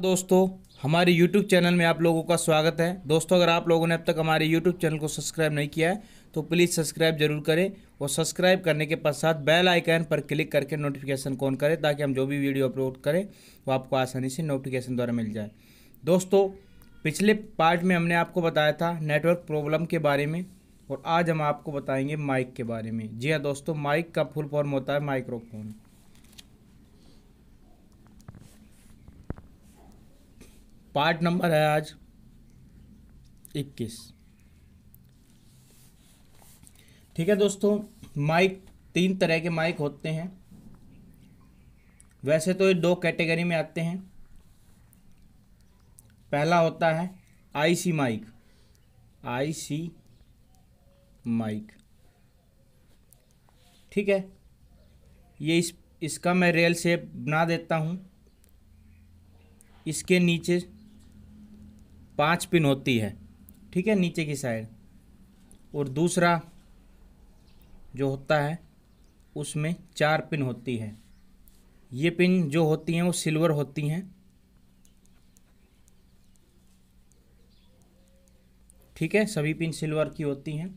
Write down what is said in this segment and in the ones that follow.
दोस्तों हमारे YouTube channel में आप लोगों का स्वागत है दोस्तों अगर आप लोगों ने अब तक हमारे YouTube चैनल को सब्सक्राइब नहीं किया है तो प्लीज़ सब्सक्राइब जरूर करें और सब्सक्राइब करने के पश्चात बेल आइकन पर क्लिक करके नोटिफिकेशन ऑन करें ताकि हम जो भी वीडियो अपलोड करें वो आपको आसानी से नोटिफिकेशन द्वारा मिल जाए दोस्तों पिछले पार्ट में हमने आपको बताया था नेटवर्क प्रॉब्लम के बारे में और आज हम आपको बताएंगे माइक के बारे में जी हाँ दोस्तों माइक का फुल फॉर्म होता है माइक्रोफोन पार्ट नंबर है आज इक्कीस ठीक है दोस्तों माइक तीन तरह के माइक होते हैं वैसे तो ये दो कैटेगरी में आते हैं पहला होता है आईसी माइक आईसी माइक ठीक है ये इस इसका मैं रेल शेप बना देता हूँ इसके नीचे पाँच पिन होती है ठीक है नीचे की साइड और दूसरा जो होता है उसमें चार पिन होती है ये पिन जो होती हैं वो सिल्वर होती हैं ठीक है सभी पिन सिल्वर की होती हैं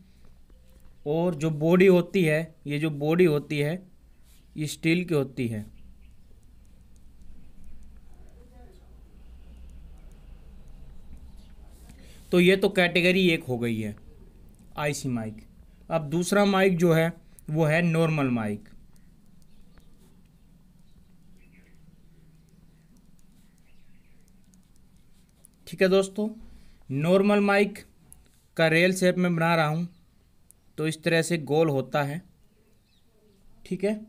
और जो बॉडी होती है ये जो बॉडी होती है ये स्टील की होती है तो ये तो कैटेगरी एक हो गई है आईसी माइक अब दूसरा माइक जो है वो है नॉर्मल माइक ठीक है दोस्तों नॉर्मल माइक का रेल सेप में बना रहा हूँ तो इस तरह से गोल होता है ठीक है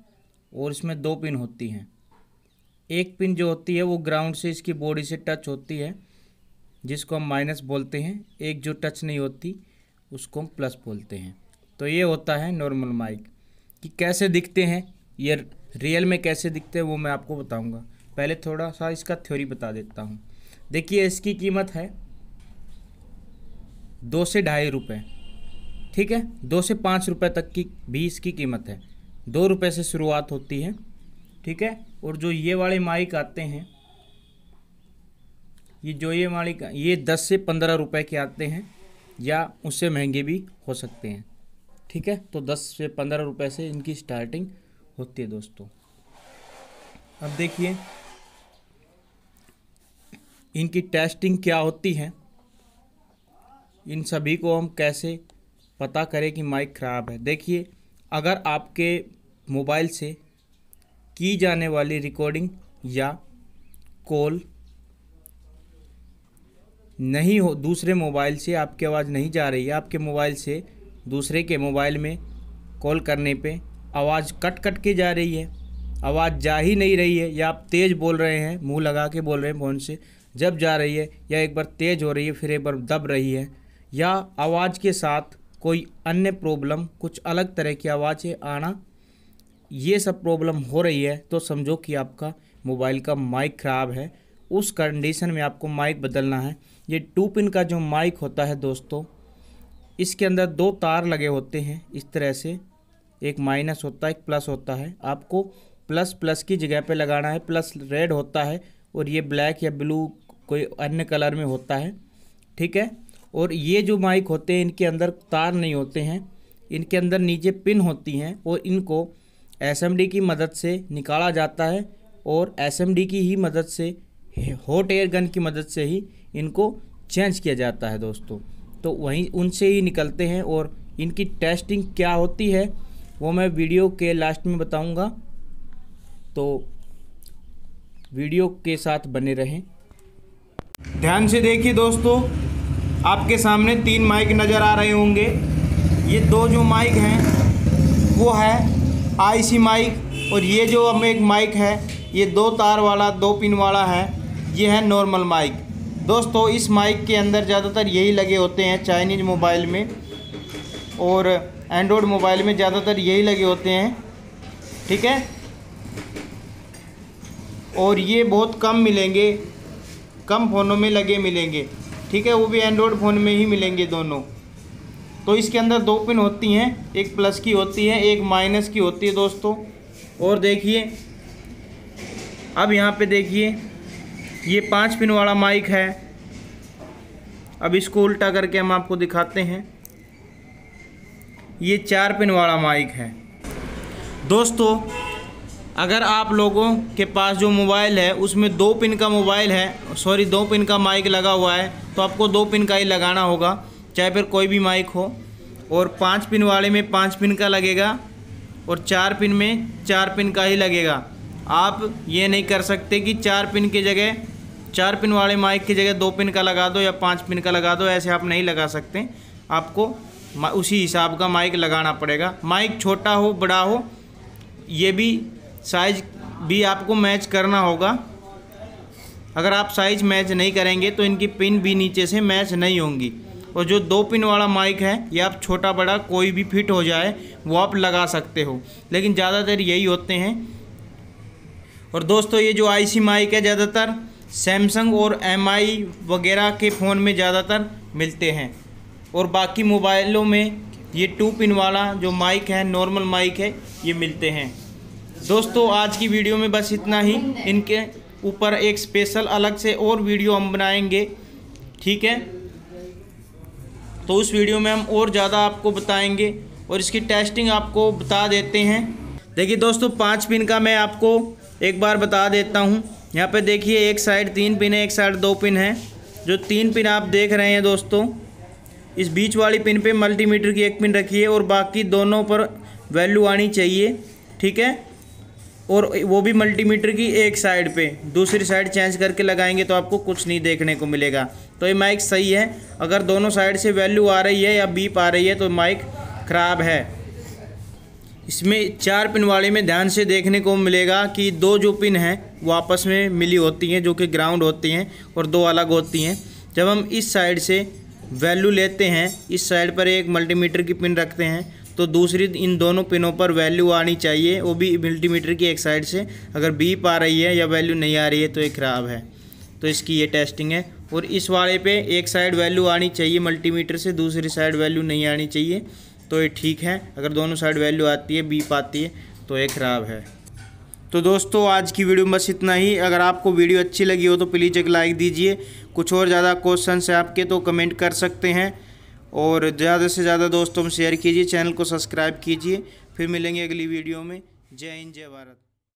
और इसमें दो पिन होती हैं एक पिन जो होती है वो ग्राउंड से इसकी बॉडी से टच होती है जिसको हम माइनस बोलते हैं एक जो टच नहीं होती उसको हम प्लस बोलते हैं तो ये होता है नॉर्मल माइक कि कैसे दिखते हैं ये रियल में कैसे दिखते हैं वो मैं आपको बताऊंगा पहले थोड़ा सा इसका थ्योरी बता देता हूँ देखिए इसकी कीमत है दो से ढाई रुपये ठीक है दो से पाँच रुपये तक की भी इसकी कीमत है दो रुपये से शुरुआत होती है ठीक है और जो ये वाले माइक आते हैं ये जो ये मालिक ये दस से पंद्रह रुपए के आते हैं या उससे महंगे भी हो सकते हैं ठीक है तो दस से पंद्रह रुपए से इनकी स्टार्टिंग होती है दोस्तों अब देखिए इनकी टेस्टिंग क्या होती है इन सभी को हम कैसे पता करें कि माइक ख़राब है देखिए अगर आपके मोबाइल से की जाने वाली रिकॉर्डिंग या कॉल नहीं हो दूसरे मोबाइल से आपकी आवाज़ नहीं जा रही है आपके मोबाइल से दूसरे के मोबाइल में कॉल करने पे आवाज़ कट कट के जा रही है आवाज़ जा ही नहीं रही है या आप तेज़ बोल रहे हैं मुंह लगा के बोल रहे हैं फ़ोन से जब जा रही है या एक बार तेज़ हो रही है फिर एक बार दब रही है या आवाज़ के साथ कोई अन्य प्रॉब्लम कुछ अलग तरह की आवाज़ें आना ये सब प्रॉब्लम हो रही है तो समझो कि आपका मोबाइल का माइक ख़राब है उस कंडीशन में आपको माइक बदलना है ये टू पिन का जो माइक होता है दोस्तों इसके अंदर दो तार लगे होते हैं इस तरह से एक माइनस होता है एक प्लस होता है आपको प्लस प्लस की जगह पे लगाना है प्लस रेड होता है और ये ब्लैक या ब्लू कोई अन्य कलर में होता है ठीक है और ये जो माइक होते हैं इनके अंदर तार नहीं होते हैं इनके अंदर नीचे पिन होती हैं और इनको एस की मदद से निकाला जाता है और एस की ही मदद से हॉट एयर गन की मदद से ही इनको चेंज किया जाता है दोस्तों तो वहीं उनसे ही निकलते हैं और इनकी टेस्टिंग क्या होती है वो मैं वीडियो के लास्ट में बताऊंगा तो वीडियो के साथ बने रहें ध्यान से देखिए दोस्तों आपके सामने तीन माइक नज़र आ रहे होंगे ये दो जो माइक हैं वो है आईसी माइक और ये जो अब एक माइक है ये दो तार वाला दो पिन वाला है ये है नॉर्मल माइक दोस्तों इस माइक के अंदर ज़्यादातर यही लगे होते हैं चाइनीज़ मोबाइल में और एंड्रॉयड मोबाइल में ज़्यादातर यही लगे होते हैं ठीक है और ये बहुत कम मिलेंगे कम फ़ोनों में लगे मिलेंगे ठीक है वो भी एंड्रॉयड फ़ोन में ही मिलेंगे दोनों तो इसके अंदर दो पिन होती हैं एक प्लस की होती है एक माइनस की होती है दोस्तों और देखिए अब यहाँ पे देखिए ये पाँच पिन वाला माइक है अब इसको उल्टा करके हम आपको दिखाते हैं ये चार पिन वाला माइक है दोस्तों अगर आप लोगों के पास जो मोबाइल है उसमें दो पिन का मोबाइल है सॉरी दो पिन का माइक लगा हुआ है तो आपको दो पिन का ही लगाना होगा चाहे फिर कोई भी माइक हो और पाँच पिन वाले में पाँच पिन का लगेगा और चार पिन में चार पिन का ही लगेगा आप ये नहीं कर सकते कि चार पिन की जगह चार पिन वाले माइक की जगह दो पिन का लगा दो या पाँच पिन का लगा दो ऐसे आप नहीं लगा सकते आपको उसी हिसाब का माइक लगाना पड़ेगा माइक छोटा हो बड़ा हो ये भी साइज भी आपको मैच करना होगा अगर आप साइज मैच नहीं करेंगे तो इनकी पिन भी नीचे से मैच नहीं होंगी और जो दो पिन वाला माइक है ये आप छोटा बड़ा कोई भी फिट हो जाए वो आप लगा सकते हो लेकिन ज़्यादातर यही होते हैं और दोस्तों ये जो आईसी माइक है ज़्यादातर सैमसंग और एम वगैरह के फ़ोन में ज़्यादातर मिलते हैं और बाकी मोबाइलों में ये टू पिन वाला जो माइक है नॉर्मल माइक है ये मिलते हैं दोस्तों आज की वीडियो में बस इतना ही इनके ऊपर एक स्पेशल अलग से और वीडियो हम बनाएंगे ठीक है तो उस वीडियो में हम और ज़्यादा आपको बताएंगे और इसकी टेस्टिंग आपको बता देते हैं देखिए दोस्तों पाँच पिन का मैं आपको एक बार बता देता हूँ यहाँ पे देखिए एक साइड तीन पिन है एक साइड दो पिन है जो तीन पिन आप देख रहे हैं दोस्तों इस बीच वाली पिन पे मल्टीमीटर की एक पिन रखी है और बाकी दोनों पर वैल्यू आनी चाहिए ठीक है और वो भी मल्टीमीटर की एक साइड पे दूसरी साइड चेंज करके लगाएंगे तो आपको कुछ नहीं देखने को मिलेगा तो ये माइक सही है अगर दोनों साइड से वैल्यू आ रही है या बीप आ रही है तो माइक ख़राब है इसमें चार पिन वाले में ध्यान से देखने को मिलेगा कि दो जो पिन हैं वो आपस में मिली होती हैं जो कि ग्राउंड होती हैं और दो अलग होती हैं जब हम इस साइड से वैल्यू लेते हैं इस साइड पर एक मल्टीमीटर की पिन रखते हैं तो दूसरी इन दोनों पिनों पर वैल्यू आनी चाहिए वो भी मल्टीमीटर की एक साइड से अगर बीप आ रही है या वैल्यू नहीं आ रही है तो ये ख़राब है तो इसकी ये टेस्टिंग है और इस वाले पे एक साइड वैल्यू आनी चाहिए मल्टीमीटर से दूसरी साइड वैल्यू नहीं आनी चाहिए तो ये ठीक है अगर दोनों साइड वैल्यू आती है बीप आती है तो ये ख़राब है तो दोस्तों आज की वीडियो में बस इतना ही अगर आपको वीडियो अच्छी लगी हो तो प्लीज़ एक लाइक दीजिए कुछ और ज़्यादा क्वेश्चन है आपके तो कमेंट कर सकते हैं और ज़्यादा से ज़्यादा दोस्तों में शेयर कीजिए चैनल को सब्सक्राइब कीजिए फिर मिलेंगे अगली वीडियो में जय हिंद जय भारत